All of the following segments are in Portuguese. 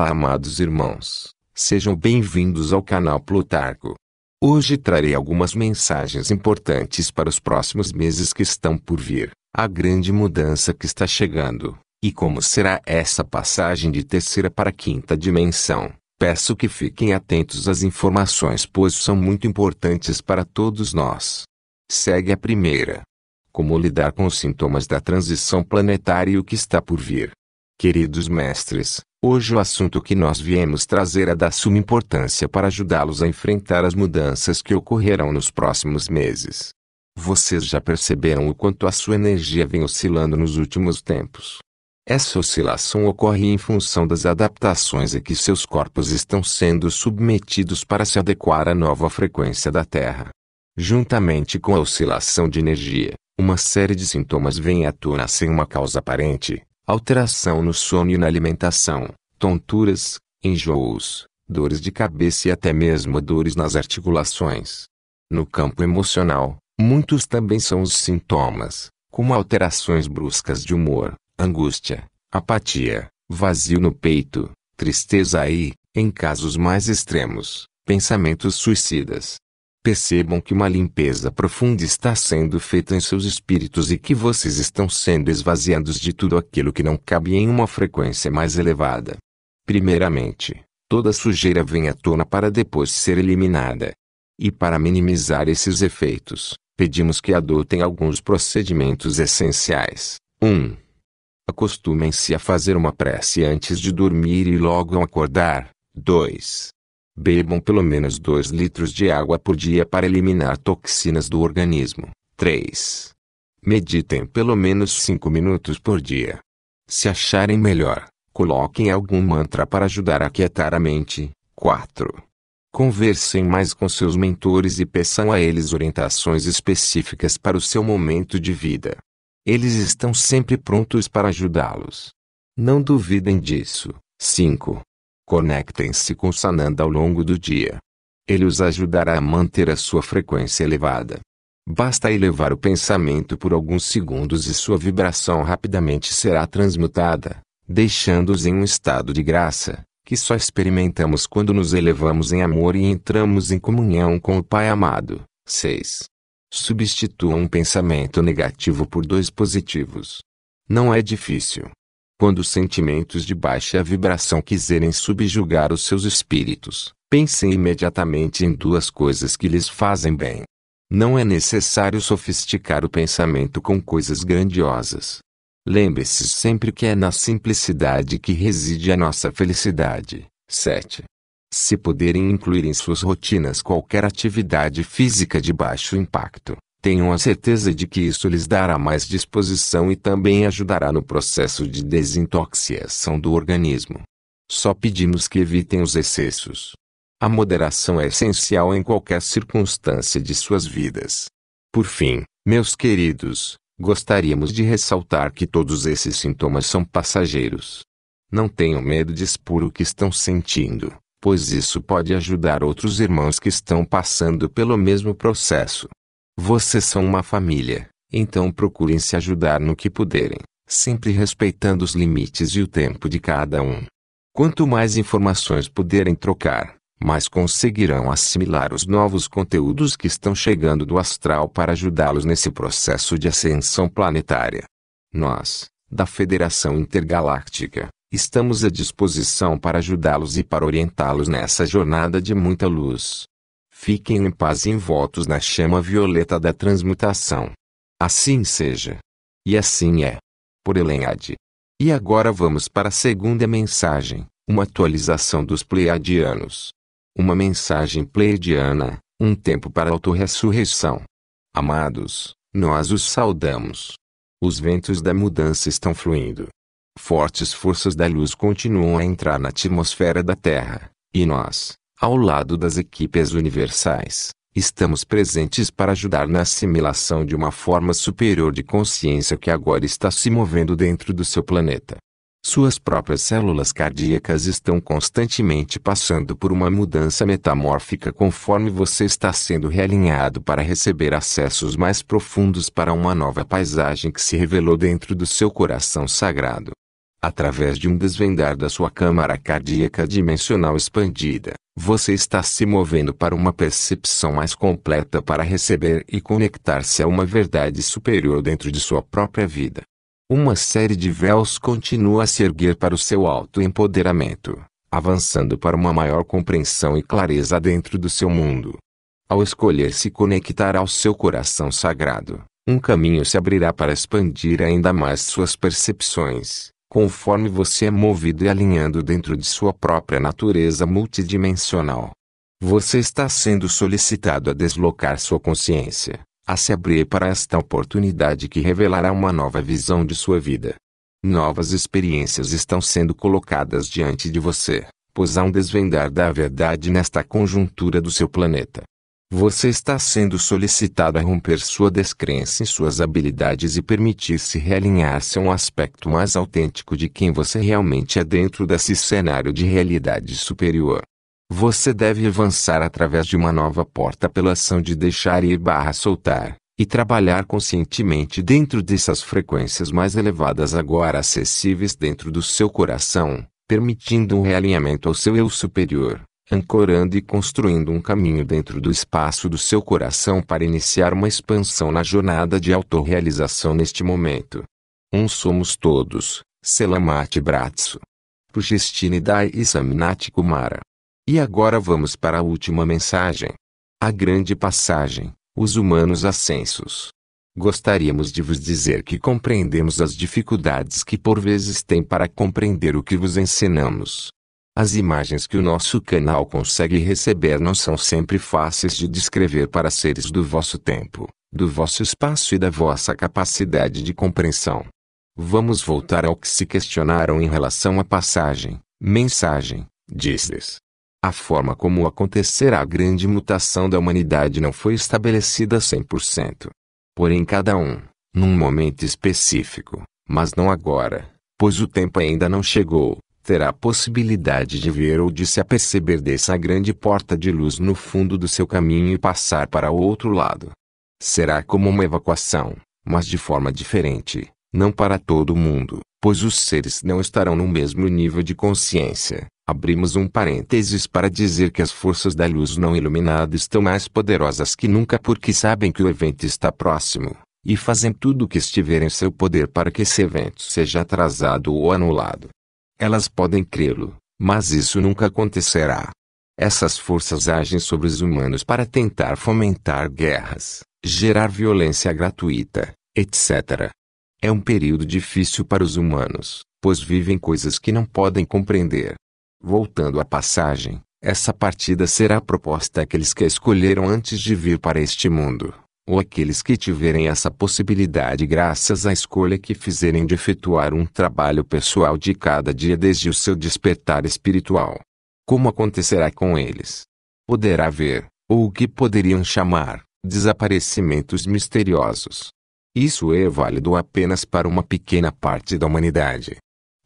Olá, amados irmãos. Sejam bem-vindos ao canal Plutarco. Hoje trarei algumas mensagens importantes para os próximos meses que estão por vir, a grande mudança que está chegando, e como será essa passagem de terceira para quinta dimensão. Peço que fiquem atentos às informações, pois são muito importantes para todos nós. Segue a primeira. Como lidar com os sintomas da transição planetária e o que está por vir. Queridos mestres, Hoje o assunto que nós viemos trazer é da suma importância para ajudá-los a enfrentar as mudanças que ocorrerão nos próximos meses. Vocês já perceberam o quanto a sua energia vem oscilando nos últimos tempos. Essa oscilação ocorre em função das adaptações a que seus corpos estão sendo submetidos para se adequar à nova frequência da Terra. Juntamente com a oscilação de energia, uma série de sintomas vem à tona sem uma causa aparente, alteração no sono e na alimentação, tonturas, enjoos, dores de cabeça e até mesmo dores nas articulações. No campo emocional, muitos também são os sintomas, como alterações bruscas de humor, angústia, apatia, vazio no peito, tristeza e, em casos mais extremos, pensamentos suicidas. Percebam que uma limpeza profunda está sendo feita em seus espíritos e que vocês estão sendo esvaziados de tudo aquilo que não cabe em uma frequência mais elevada. Primeiramente, toda sujeira vem à tona para depois ser eliminada. E para minimizar esses efeitos, pedimos que adotem alguns procedimentos essenciais. 1. Um, Acostumem-se a fazer uma prece antes de dormir e logo ao acordar. 2. Bebam pelo menos 2 litros de água por dia para eliminar toxinas do organismo. 3. Meditem pelo menos 5 minutos por dia. Se acharem melhor, coloquem algum mantra para ajudar a quietar a mente. 4. Conversem mais com seus mentores e peçam a eles orientações específicas para o seu momento de vida. Eles estão sempre prontos para ajudá-los. Não duvidem disso. 5. Conectem-se com Sananda ao longo do dia. Ele os ajudará a manter a sua frequência elevada. Basta elevar o pensamento por alguns segundos e sua vibração rapidamente será transmutada, deixando-os em um estado de graça, que só experimentamos quando nos elevamos em amor e entramos em comunhão com o Pai amado. 6. Substitua um pensamento negativo por dois positivos. Não é difícil. Quando os sentimentos de baixa vibração quiserem subjugar os seus espíritos, pensem imediatamente em duas coisas que lhes fazem bem. Não é necessário sofisticar o pensamento com coisas grandiosas. Lembre-se sempre que é na simplicidade que reside a nossa felicidade. 7. Se puderem incluir em suas rotinas qualquer atividade física de baixo impacto, Tenham a certeza de que isso lhes dará mais disposição e também ajudará no processo de desintoxicação do organismo. Só pedimos que evitem os excessos. A moderação é essencial em qualquer circunstância de suas vidas. Por fim, meus queridos, gostaríamos de ressaltar que todos esses sintomas são passageiros. Não tenham medo de expor o que estão sentindo, pois isso pode ajudar outros irmãos que estão passando pelo mesmo processo. Vocês são uma família, então procurem se ajudar no que puderem, sempre respeitando os limites e o tempo de cada um. Quanto mais informações puderem trocar, mais conseguirão assimilar os novos conteúdos que estão chegando do astral para ajudá-los nesse processo de ascensão planetária. Nós, da Federação Intergaláctica, estamos à disposição para ajudá-los e para orientá-los nessa jornada de muita luz fiquem em paz envoltos na chama violeta da transmutação. Assim seja. E assim é. Por Elenad. E agora vamos para a segunda mensagem, uma atualização dos pleiadianos. Uma mensagem pleiadiana, um tempo para a autorressurreição. Amados, nós os saudamos. Os ventos da mudança estão fluindo. Fortes forças da luz continuam a entrar na atmosfera da Terra, e nós, ao lado das equipes universais, estamos presentes para ajudar na assimilação de uma forma superior de consciência que agora está se movendo dentro do seu planeta. Suas próprias células cardíacas estão constantemente passando por uma mudança metamórfica conforme você está sendo realinhado para receber acessos mais profundos para uma nova paisagem que se revelou dentro do seu coração sagrado. Através de um desvendar da sua câmara cardíaca dimensional expandida, você está se movendo para uma percepção mais completa para receber e conectar-se a uma verdade superior dentro de sua própria vida. Uma série de véus continua a se erguer para o seu empoderamento, avançando para uma maior compreensão e clareza dentro do seu mundo. Ao escolher se conectar ao seu coração sagrado, um caminho se abrirá para expandir ainda mais suas percepções, conforme você é movido e alinhando dentro de sua própria natureza multidimensional. Você está sendo solicitado a deslocar sua consciência, a se abrir para esta oportunidade que revelará uma nova visão de sua vida. Novas experiências estão sendo colocadas diante de você, pois há um desvendar da verdade nesta conjuntura do seu planeta. Você está sendo solicitado a romper sua descrença em suas habilidades e permitir-se realinhar-se a um aspecto mais autêntico de quem você realmente é dentro desse cenário de realidade superior. Você deve avançar através de uma nova porta pela ação de deixar ir barra soltar, e trabalhar conscientemente dentro dessas frequências mais elevadas agora acessíveis dentro do seu coração, permitindo um realinhamento ao seu eu superior ancorando e construindo um caminho dentro do espaço do seu coração para iniciar uma expansão na jornada de autorrealização neste momento. Um somos todos, Selamati Bratso. Dai e Saminati Kumara. E agora vamos para a última mensagem. A grande passagem, os humanos ascensos. Gostaríamos de vos dizer que compreendemos as dificuldades que por vezes tem para compreender o que vos ensinamos. As imagens que o nosso canal consegue receber não são sempre fáceis de descrever para seres do vosso tempo, do vosso espaço e da vossa capacidade de compreensão. Vamos voltar ao que se questionaram em relação à passagem, mensagem, diz-lhes. A forma como acontecerá a grande mutação da humanidade não foi estabelecida 100%. Porém cada um, num momento específico, mas não agora, pois o tempo ainda não chegou, terá possibilidade de ver ou de se aperceber dessa grande porta de luz no fundo do seu caminho e passar para o outro lado. Será como uma evacuação, mas de forma diferente, não para todo mundo, pois os seres não estarão no mesmo nível de consciência. Abrimos um parênteses para dizer que as forças da luz não iluminada estão mais poderosas que nunca porque sabem que o evento está próximo, e fazem tudo o que estiver em seu poder para que esse evento seja atrasado ou anulado. Elas podem crê-lo, mas isso nunca acontecerá. Essas forças agem sobre os humanos para tentar fomentar guerras, gerar violência gratuita, etc. É um período difícil para os humanos, pois vivem coisas que não podem compreender. Voltando à passagem, essa partida será proposta àqueles que a escolheram antes de vir para este mundo, ou aqueles que tiverem essa possibilidade graças à escolha que fizerem de efetuar um trabalho pessoal de cada dia desde o seu despertar espiritual. Como acontecerá com eles? Poderá haver, ou o que poderiam chamar, desaparecimentos misteriosos. Isso é válido apenas para uma pequena parte da humanidade.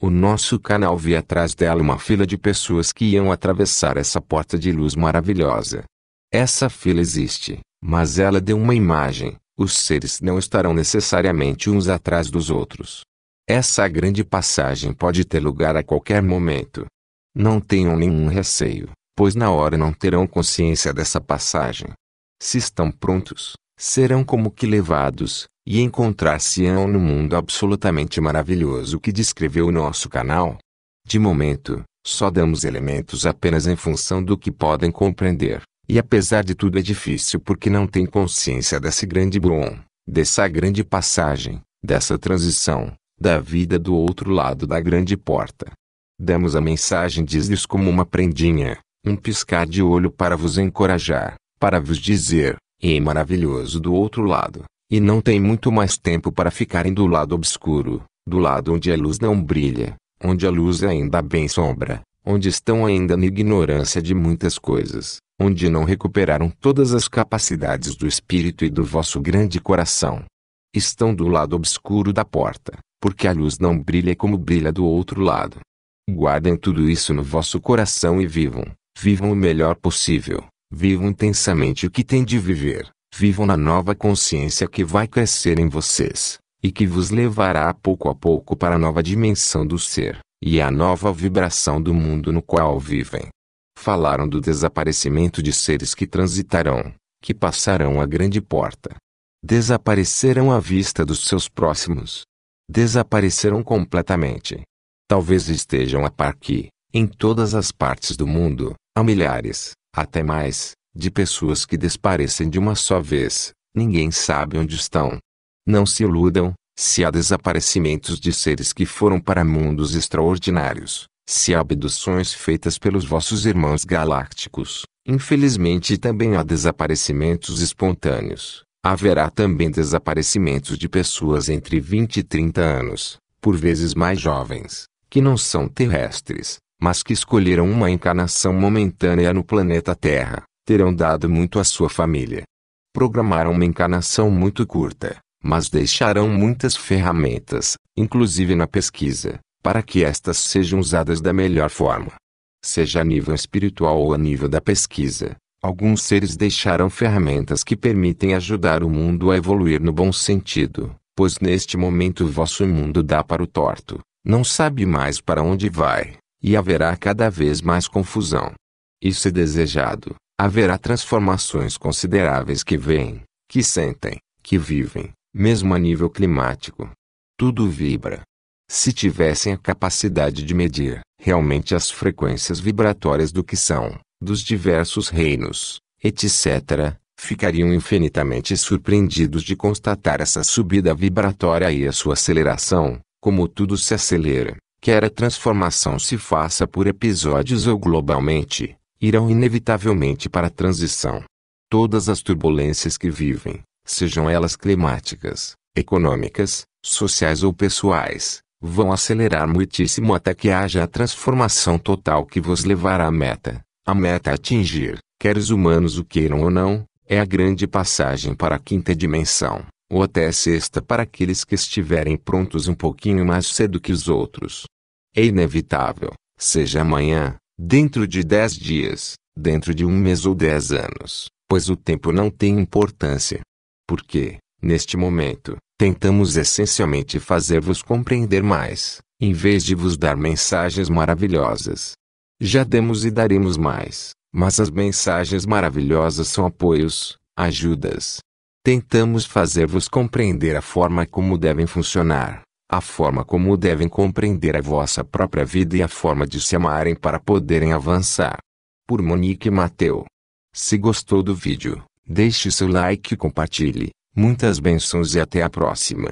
O nosso canal via atrás dela uma fila de pessoas que iam atravessar essa porta de luz maravilhosa. Essa fila existe, mas ela deu uma imagem: os seres não estarão necessariamente uns atrás dos outros. Essa grande passagem pode ter lugar a qualquer momento. Não tenham nenhum receio, pois na hora não terão consciência dessa passagem. Se estão prontos, serão como que levados, e encontrar-se-ão no mundo absolutamente maravilhoso que descreveu o nosso canal. De momento, só damos elementos apenas em função do que podem compreender. E apesar de tudo é difícil porque não tem consciência desse grande bom, dessa grande passagem, dessa transição, da vida do outro lado da grande porta. Damos a mensagem diz-lhes como uma prendinha, um piscar de olho para vos encorajar, para vos dizer, e é maravilhoso do outro lado, e não tem muito mais tempo para ficarem do lado obscuro, do lado onde a luz não brilha, onde a luz ainda bem sombra, onde estão ainda na ignorância de muitas coisas, onde não recuperaram todas as capacidades do espírito e do vosso grande coração. Estão do lado obscuro da porta, porque a luz não brilha como brilha do outro lado. Guardem tudo isso no vosso coração e vivam, vivam o melhor possível, vivam intensamente o que têm de viver, vivam na nova consciência que vai crescer em vocês, e que vos levará pouco a pouco para a nova dimensão do ser e é a nova vibração do mundo no qual vivem. Falaram do desaparecimento de seres que transitarão, que passarão a grande porta. Desapareceram à vista dos seus próximos. Desapareceram completamente. Talvez estejam a par que, em todas as partes do mundo, há milhares, até mais, de pessoas que desaparecem de uma só vez, ninguém sabe onde estão. Não se iludam, se há desaparecimentos de seres que foram para mundos extraordinários, se há abduções feitas pelos vossos irmãos galácticos, infelizmente também há desaparecimentos espontâneos. Haverá também desaparecimentos de pessoas entre 20 e 30 anos, por vezes mais jovens, que não são terrestres, mas que escolheram uma encarnação momentânea no planeta Terra, terão dado muito à sua família. Programaram uma encarnação muito curta, mas deixarão muitas ferramentas, inclusive na pesquisa, para que estas sejam usadas da melhor forma. Seja a nível espiritual ou a nível da pesquisa, alguns seres deixarão ferramentas que permitem ajudar o mundo a evoluir no bom sentido, pois neste momento o vosso mundo dá para o torto, não sabe mais para onde vai, e haverá cada vez mais confusão. Isso é desejado, haverá transformações consideráveis que veem, que sentem, que vivem, mesmo a nível climático. Tudo vibra. Se tivessem a capacidade de medir realmente as frequências vibratórias do que são, dos diversos reinos, etc., ficariam infinitamente surpreendidos de constatar essa subida vibratória e a sua aceleração, como tudo se acelera, quer a transformação se faça por episódios ou globalmente, irão inevitavelmente para a transição. Todas as turbulências que vivem, sejam elas climáticas, econômicas, sociais ou pessoais, vão acelerar muitíssimo até que haja a transformação total que vos levará à meta. A meta a atingir, quer os humanos o queiram ou não, é a grande passagem para a quinta dimensão, ou até a sexta para aqueles que estiverem prontos um pouquinho mais cedo que os outros. É inevitável, seja amanhã, dentro de dez dias, dentro de um mês ou dez anos, pois o tempo não tem importância porque, neste momento, tentamos essencialmente fazer-vos compreender mais, em vez de vos dar mensagens maravilhosas. Já demos e daremos mais, mas as mensagens maravilhosas são apoios, ajudas. Tentamos fazer-vos compreender a forma como devem funcionar, a forma como devem compreender a vossa própria vida e a forma de se amarem para poderem avançar. Por Monique Mateu. Se gostou do vídeo, Deixe seu like e compartilhe. Muitas bênçãos e até a próxima.